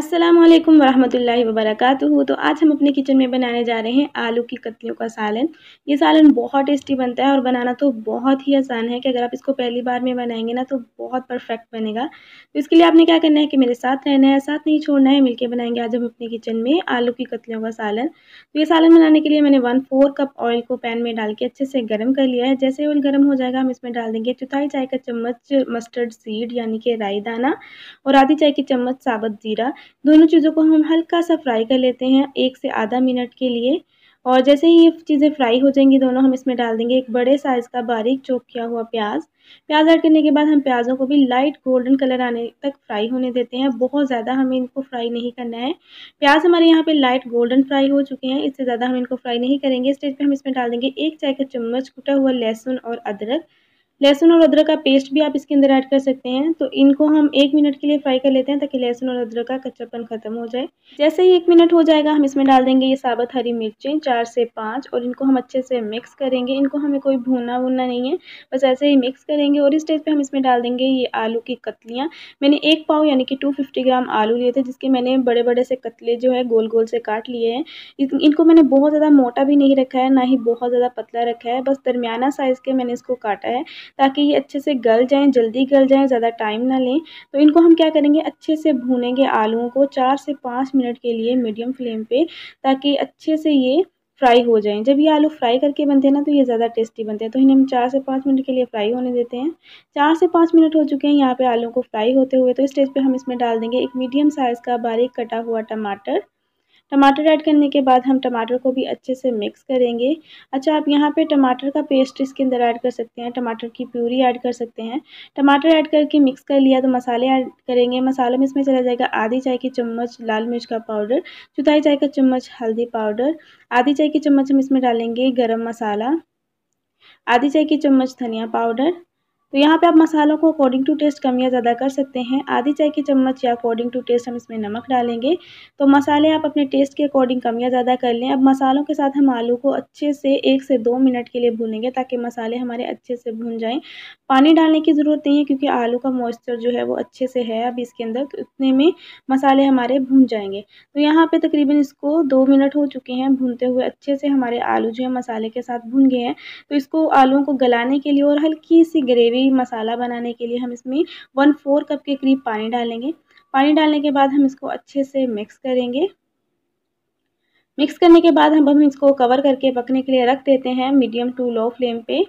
अस्सलाम वालेकुम वरहमतुल्लाहि वबरकातुहू तो आज हम अपने किचन में बनाने जा रहे हैं आलू की कतलियों का सालन ये सालन बहुत टेस्टी बनता है और बनाना तो बहुत ही आसान है कि अगर आप इसको पहली बार में बनाएंगे ना तो बहुत परफेक्ट बनेगा तो इसके लिए आपने क्या करना है कि मेरे साथ रहना है साथ नहीं छोड़ना है मिलके बनाएंगे आज हम अपने किचन में आलू की कतलियों का सालन तो ये सालन बनाने के लिए मैंने वन फोर कप ऑयल को पैन में डाल के अच्छे से गर्म कर लिया है जैसे ऑयल गर्म हो जाएगा हम इसमें डाल देंगे चौथाई चाय का चम्मच मस्टर्ड सीड यानी कि राई दाना और आधी चाय की चम्मच साबुत ज़ीरा दोनों चीज़ों को हम हल्का सा फ्राई कर लेते हैं एक से आधा मिनट के लिए और जैसे ही ये चीज़ें फ्राई हो जाएंगी दोनों हम इसमें डाल देंगे एक बड़े साइज़ का बारीक चौक किया हुआ प्याज प्याज ऐड करने के बाद हम प्याज़ों को भी लाइट गोल्डन कलर आने तक फ्राई होने देते हैं बहुत ज़्यादा हमें इनको फ्राई नहीं करना है प्याज हमारे यहाँ पे लाइट गोल्डन फ्राई हो चुके हैं इससे ज़्यादा हम इनको फ्राई नहीं करेंगे स्टेज पर हम इसमें डाल देंगे एक चाय का चम्मच कूटा हुआ लहसुन और अदरक लहसुन और अदरक का पेस्ट भी आप इसके अंदर ऐड कर सकते हैं तो इनको हम एक मिनट के लिए फ्राई कर लेते हैं ताकि लहसुन और अदरक का कच्चापन खत्म हो जाए जैसे ही एक मिनट हो जाएगा हम इसमें डाल देंगे ये साबत हरी मिर्चें चार से पाँच और इनको हम अच्छे से मिक्स करेंगे इनको हमें कोई भूना वूना नहीं है बस ऐसे ही मिक्स करेंगे और इस स्टेज पर हम इसमें डाल देंगे ये आलू की कतलियाँ मैंने एक पाव यानी कि टू ग्राम आलू लिए थे जिसके मैंने बड़े बड़े से कतले जो है गोल गोल से काट लिए हैं इनको मैंने बहुत ज़्यादा मोटा भी नहीं रखा है ना ही बहुत ज़्यादा पतला रखा है बस दरमियाना साइज़ के मैंने इसको काटा है ताकि ये अच्छे से गल जाएँ जल्दी गल जाएँ ज़्यादा टाइम ना लें तो इनको हम क्या करेंगे अच्छे से भूनेंगे आलूओं को चार से पाँच मिनट के लिए मीडियम फ्लेम पे ताकि अच्छे से ये फ्राई हो जाएं जब ये आलू फ्राई करके बनते हैं ना तो ये ज़्यादा टेस्टी बनते हैं तो इन्हें हम चार से पाँच मिनट के लिए फ्राई होने देते हैं चार से पाँच मिनट हो चुके हैं यहाँ पे आलू को फ्राई होते हुए तो इस स्टेज पे हम इसमें डाल देंगे एक मीडियम साइज़ का बारीक कटा हुआ टमाटर टमाटर ऐड करने के बाद हम टमाटर को भी अच्छे से मिक्स करेंगे अच्छा आप यहाँ पे टमाटर का पेस्ट इसके अंदर ऐड कर सकते हैं टमाटर की प्यूरी ऐड कर सकते हैं टमाटर ऐड करके मिक्स कर लिया तो मसाले ऐड करेंगे मसालों में इसमें चला जाएगा आधी चाय की चम्मच लाल मिर्च का पाउडर चौथाई चाय का चम्मच हल्दी पाउडर आधी चाय की चम्मच हम इसमें डालेंगे गर्म मसाला आधी चाय की चम्मच धनिया पाउडर तो यहाँ पे आप मसालों को अकॉर्डिंग टू टेस्ट कम या ज़्यादा कर सकते हैं आधी चाय की चम्मच या अकॉर्डिंग टू टेस्ट हम इसमें नमक डालेंगे तो मसाले आप अपने टेस्ट के अकॉर्डिंग कम या ज़्यादा कर लें अब मसालों के साथ हम आलू को अच्छे से एक से दो मिनट के लिए भूनेंगे ताकि मसाले हमारे अच्छे से भून जाएँ पानी डालने की ज़रूरत नहीं है क्योंकि आलू का मॉइस्चर जो है वो अच्छे से है अब इसके अंदर तो इतने में मसाले हमारे भून जाएंगे तो यहाँ पर तकरीबन इसको दो मिनट हो चुके हैं भूनते हुए अच्छे से हमारे आलू जो है मसाले के साथ भून गए हैं तो इसको आलुओं को गलाने के लिए और हल्की सी ग्रेवी ग्रेवी मसाला बनाने के लिए हम इसमें वन फोर कप के करीब पानी डालेंगे पानी डालने के बाद हम इसको अच्छे से मिक्स करेंगे मिक्स करने के बाद हम हम इसको कवर करके पकने के लिए रख देते हैं मीडियम टू लो फ्लेम पे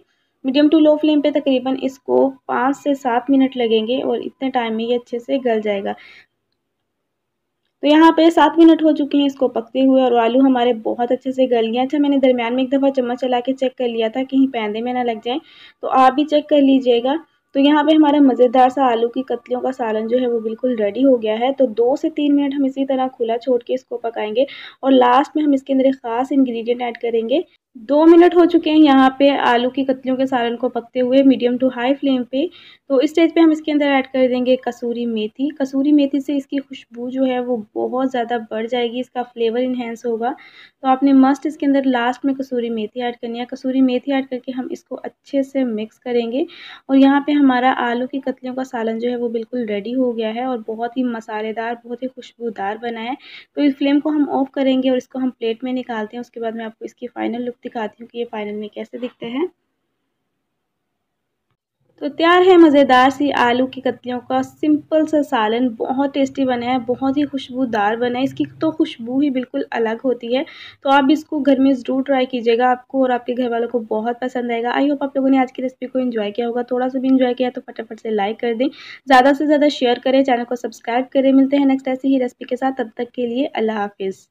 मीडियम टू लो फ्लेम पे तकरीबन इसको पाँच से सात मिनट लगेंगे और इतने टाइम में ये अच्छे से गल जाएगा तो यहाँ पे सात मिनट हो चुके हैं इसको पकते हुए और आलू हमारे बहुत अच्छे से गल गए अच्छा मैंने दरमियान में एक दफ़ा चम्मच चला के चेक कर लिया था कहीं पैंदे में ना लग जाए तो आप भी चेक कर लीजिएगा तो यहाँ पे हमारा मज़ेदार सा आलू की कतलियों का सालन जो है वो बिल्कुल रेडी हो गया है तो दो से तीन मिनट हम इसी तरह खुला छोड़ के इसको पकाएंगे और लास्ट में हम इसके अंदर ख़ास इंग्रेडिएंट ऐड करेंगे दो मिनट हो चुके हैं यहाँ पे आलू की कतलियों के सालन को पकते हुए मीडियम टू हाई फ्लेम पे तो इस स्टेज पे हम इसके अंदर ऐड कर देंगे कसूरी मेथी कसूरी मेथी से इसकी खुशबू जो है वो बहुत ज़्यादा बढ़ जाएगी इसका फ्लेवर इन्हेंस होगा तो आपने मस्ट इसके अंदर लास्ट में कसूरी मेथी ऐड करनी है कसूरी मेथी ऐड करके हम इसको अच्छे से मिक्स करेंगे और यहाँ पर हमारा आलू की कतलियों का सालन जो है वो बिल्कुल रेडी हो गया है और बहुत ही मसालेदार बहुत ही खुशबूदार बना है तो इस फ्लेम को हम ऑफ़ करेंगे और इसको हम प्लेट में निकालते हैं उसके बाद मैं आपको इसकी फ़ाइनल लुक दिखाती हूँ कि ये फाइनल में कैसे दिखते हैं तो तैयार है मज़ेदार सी आलू की कतलियों का सिंपल सा सालन बहुत टेस्टी बना है बहुत ही खुशबूदार बना है इसकी तो खुशबू ही बिल्कुल अलग होती है तो आप इसको घर में ज़रूर ट्राई कीजिएगा आपको और आपके घर वालों को बहुत पसंद आएगा आई होप आप लोगों ने आज की रेसिपी को इन्जॉय किया होगा थोड़ा सा भी इन्जॉय किया तो फटाफट से लाइक कर दें ज़्यादा से ज़्यादा शेयर करें चैनल को सब्सक्राइब करें मिलते हैं नेक्स्ट ऐसी ही रेसिपी के साथ तब तक के लिए अल्लाह हाफिज़